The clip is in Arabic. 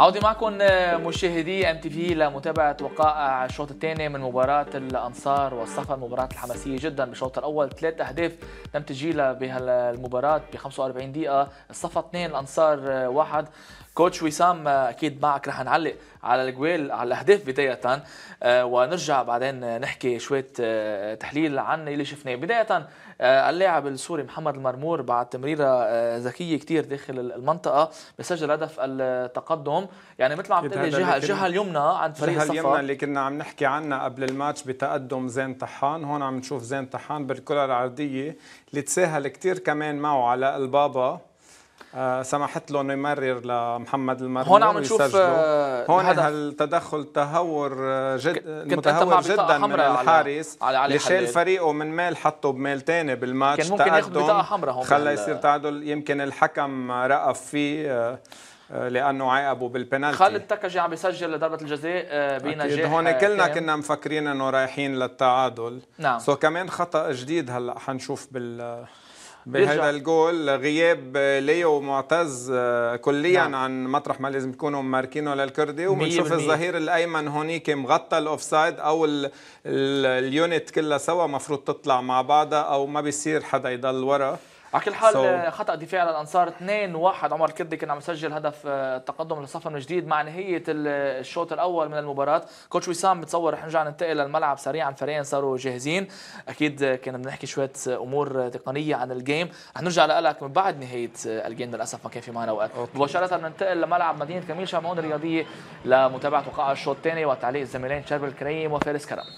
عودي معكم آه، مشاهدي ام تي في لمتابعه وقائع الشوط الثاني من مباراه الانصار والصفا المباراه الحماسيه جدا بالشوط الاول ثلاث اهداف تم تسجيلها بهالمباراه ب 45 دقيقه الصفا اثنين الانصار آه، واحد كوتش وسام آه، اكيد معك رح نعلق على الجوال على الاهداف بدايه آه، ونرجع بعدين نحكي شويه آه، تحليل عن اللي شفناه بدايه اللاعب السوري محمد المرمور بعد تمريره ذكيه كتير داخل المنطقه بسجل هدف التقدم يعني مثل ما عم تقول الجهه الجهه اليمنى عند فريق الصفا الجهه اليمنى اللي كنا عم نحكي عنها قبل الماتش بتقدم زين طحان هون عم نشوف زين طحان بالكره العرضيه اللي تساهل كثير كمان معه على البابا آه، سمحت له انه يمرر لمحمد المرمى هون عم نشوف آه، هون هالتدخل تهور آه، جد متهور جدا من الحارس على علي اللي شال فريقه من ميل حطه بميل ثاني بالماتش كان ممكن ياخذ بطاقه حمراء هون خلى يصير تعادل يمكن الحكم رأف فيه لانه عاقبوا بالبنالتي خالد تكجي عم يسجل لضربه الجزاء بنجاح هون كلنا كنا مفكرين انه رايحين للتعادل نعم سو كمان خطا جديد هلا حنشوف بال بهذا الجول غياب ليو معتز آه، كليا نعم. عن مطرح ما لازم يكونوا ماركينو للكردي وبنشوف الظهير الايمن هونيك مغطى الاوفسايد او اليونت كلها سوا مفروض تطلع مع بعضها او ما بيصير حدا يضل ورا على كل حال so, خطا دفاعي للانصار 2 1 عمر الكردي كان عم يسجل هدف آه، تقدم للصفه من جديد مع نهايه الشوط الاول من المباراه كوتش وسام بتصور رح نرجع ننتقل للملعب سريعا فريقين صاروا جاهزين اكيد آه، كنا بنحكي شويه آه، امور تقنيه عن الجيم رح نرجع لك من بعد نهايه الجيم للاسف ما كان في معنا وقت okay. مباشره بننتقل لملعب مدينه كميل شمعون الرياضيه لمتابعه وقائع الشوط الثاني وتعليق الزميلين شرب الكريم وفارس كرم